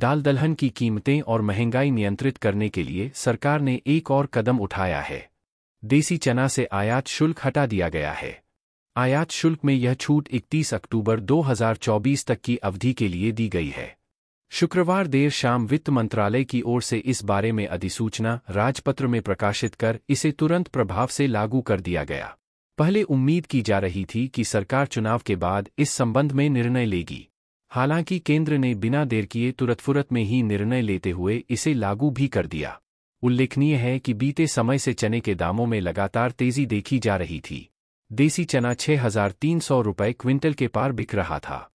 दाल दलहन की कीमतें और महंगाई नियंत्रित करने के लिए सरकार ने एक और कदम उठाया है देसी चना से आयात शुल्क हटा दिया गया है आयात शुल्क में यह छूट 31 अक्टूबर 2024 तक की अवधि के लिए दी गई है शुक्रवार देर शाम वित्त मंत्रालय की ओर से इस बारे में अधिसूचना राजपत्र में प्रकाशित कर इसे तुरंत प्रभाव से लागू कर दिया गया पहले उम्मीद की जा रही थी कि सरकार चुनाव के बाद इस संबंध में निर्णय लेगी हालांकि केंद्र ने बिना देर किए तुरत फुरत में ही निर्णय लेते हुए इसे लागू भी कर दिया उल्लेखनीय है कि बीते समय से चने के दामों में लगातार तेजी देखी जा रही थी देसी चना छह हजार तीन सौ रुपये क्विंटल के पार बिक रहा था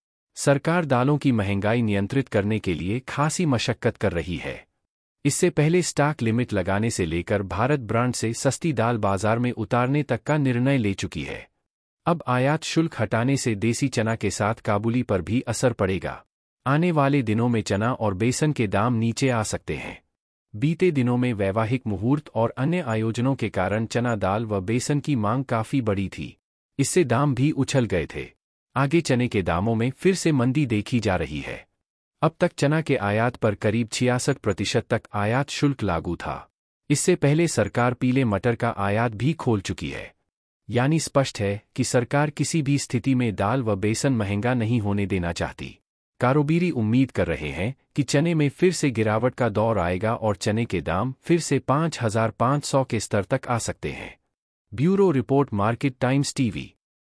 सरकार दालों की महंगाई नियंत्रित करने के लिए खासी मशक्कत कर रही है इससे पहले स्टॉक लिमिट लगाने से लेकर भारत ब्रांड से सस्ती दाल बाजार में उतारने तक का निर्णय ले चुकी है अब आयात शुल्क हटाने से देसी चना के साथ काबुली पर भी असर पड़ेगा आने वाले दिनों में चना और बेसन के दाम नीचे आ सकते हैं बीते दिनों में वैवाहिक मुहूर्त और अन्य आयोजनों के कारण चना दाल व बेसन की मांग काफी बड़ी थी इससे दाम भी उछल गए थे आगे चने के दामों में फिर से मंदी देखी जा रही है अब तक चना के आयात पर करीब छियासठ प्रतिशत तक आयात शुल्क लागू था इससे पहले सरकार पीले मटर का आयात भी खोल चुकी है यानी स्पष्ट है कि सरकार किसी भी स्थिति में दाल व बेसन महंगा नहीं होने देना चाहती कारोबीरी उम्मीद कर रहे हैं कि चने में फिर से गिरावट का दौर आएगा और चने के दाम फिर से 5,500 के स्तर तक आ सकते हैं bureau report market times TV